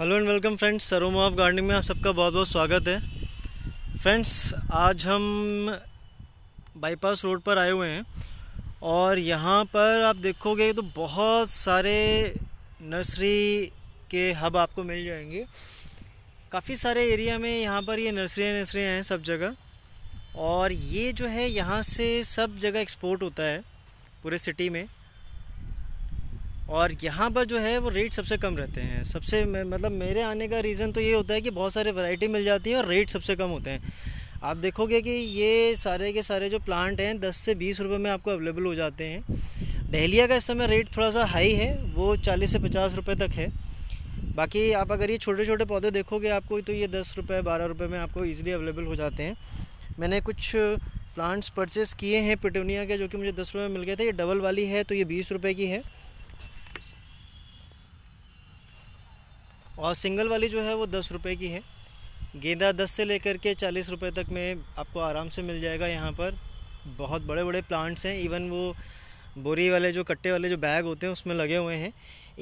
hello and welcome friends सरोम of gardening में आप सबका बहुत बहुत स्वागत है फ्रेंड्स आज हम बाईपास रोड पर आए हुए हैं और यहाँ पर आप देखोगे तो बहुत सारे नर्सरी के हब आपको मिल जाएंगे काफ़ी सारे एरिया में यहाँ पर ये नर्सरियाँ नर्सरियाँ हैं सब जगह और ये जो है यहाँ से सब जगह एक्सपोर्ट होता है पूरे सिटी में और यहाँ पर जो है वो रेट सबसे कम रहते हैं सबसे मतलब मेरे आने का रीज़न तो ये होता है कि बहुत सारे वैरायटी मिल जाती है और रेट सबसे कम होते हैं आप देखोगे कि ये सारे के सारे जो प्लांट हैं दस से बीस रुपये में आपको अवेलेबल हो जाते हैं डहलिया का इस समय रेट थोड़ा सा हाई है वो चालीस से पचास रुपये तक है बाकी आप अगर ये छोटे छोटे पौधे देखोगे आपको तो ये दस रुपये बारह रुपये में आपको ईजिली अवेलेबल हो जाते हैं मैंने कुछ प्लांट्स परचेस किए हैं पिटोनिया के जो कि मुझे दस रुपये में मिल गए थे ये डबल वाली है तो ये बीस रुपये की है और सिंगल वाली जो है वो दस रुपये की है गेंदा दस से लेकर के चालीस रुपये तक में आपको आराम से मिल जाएगा यहाँ पर बहुत बड़े बड़े प्लांट्स हैं इवन वो बोरी वाले जो कट्टे वाले जो बैग होते हैं उसमें लगे हुए हैं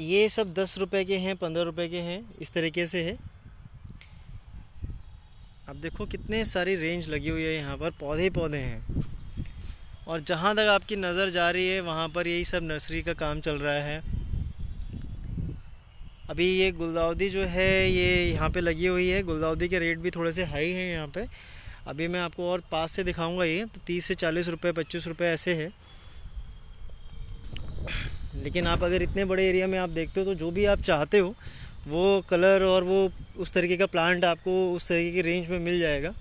ये सब दस रुपये के हैं पंद्रह रुपये के हैं इस तरीके से है आप देखो कितने सारी रेंज लगी हुई है यहाँ पर पौधे ही पौधे हैं और जहाँ तक आपकी नज़र जा रही है वहाँ पर यही सब नर्सरी का काम चल रहा है अभी ये गुलदाउदी जो है ये यहाँ पे लगी हुई है गुलदाउदी के रेट भी थोड़े से हाई हैं यहाँ पे अभी मैं आपको और पास से दिखाऊंगा ये तो तीस से चालीस रुपये पच्चीस रुपये ऐसे है लेकिन आप अगर इतने बड़े एरिया में आप देखते हो तो जो भी आप चाहते हो वो कलर और वो उस तरीके का प्लांट आपको उस तरीके की रेंज में मिल जाएगा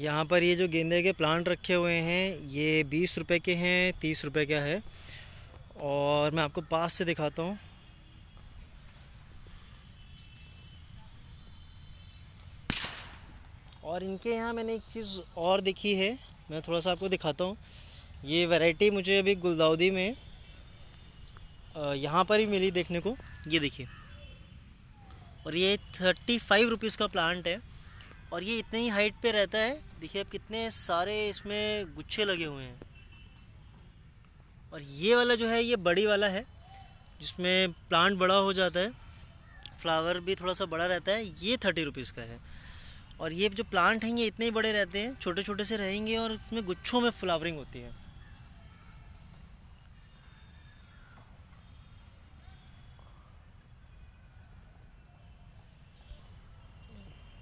यहाँ पर ये जो गेंदे के प्लांट रखे हुए हैं ये बीस रुपए के हैं तीस रुपए का है और मैं आपको पास से दिखाता हूँ और इनके यहाँ मैंने एक चीज़ और देखी है मैं थोड़ा सा आपको दिखाता हूँ ये वैरायटी मुझे अभी गुलदाउदी में यहाँ पर ही मिली देखने को ये देखिए और ये थर्टी फाइव रुपीज़ का प्लांट है और ये इतनी ही हाइट पे रहता है देखिए अब कितने सारे इसमें गुच्छे लगे हुए हैं और ये वाला जो है ये बड़ी वाला है जिसमें प्लांट बड़ा हो जाता है फ्लावर भी थोड़ा सा बड़ा रहता है ये थर्टी रुपीज़ का है और ये जो प्लांट हैं ये इतने ही बड़े रहते हैं छोटे छोटे से रहेंगे और इसमें गुच्छों में फ्लावरिंग होती है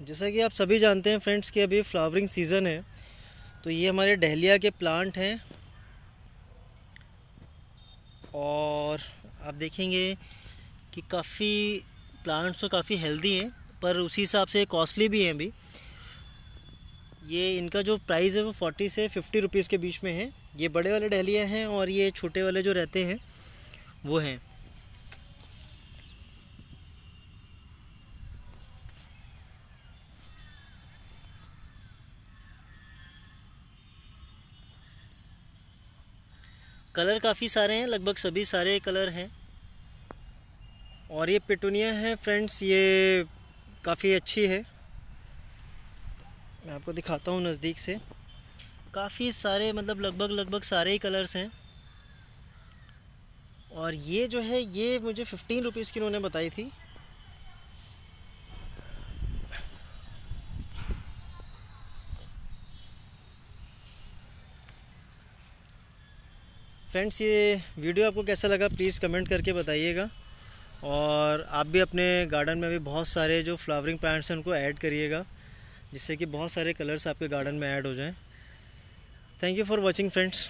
जैसा कि आप सभी जानते हैं फ्रेंड्स कि अभी फ्लावरिंग सीज़न है तो ये हमारे डहलिया के प्लांट हैं और आप देखेंगे कि काफ़ी प्लांट्स तो काफ़ी हेल्दी हैं पर उसी हिसाब से कॉस्टली भी हैं अभी ये इनका जो प्राइस है वो फोर्टी से फिफ्टी रुपीज़ के बीच में है ये बड़े वाले डहलिया हैं और ये छोटे वाले जो रहते हैं वो हैं कलर काफ़ी सारे हैं लगभग सभी सारे कलर हैं और ये पेटूनिया है फ्रेंड्स ये काफ़ी अच्छी है मैं आपको दिखाता हूँ नज़दीक से काफ़ी सारे मतलब लगभग लगभग सारे ही कलर्स हैं और ये जो है ये मुझे फ़िफ्टीन रुपीज़ की उन्होंने बताई थी फ्रेंड्स ये वीडियो आपको कैसा लगा प्लीज़ कमेंट करके बताइएगा और आप भी अपने गार्डन में भी बहुत सारे जो फ्लावरिंग प्लांट्स हैं उनको ऐड करिएगा जिससे कि बहुत सारे कलर्स आपके गार्डन में ऐड हो जाएं thank you for watching friends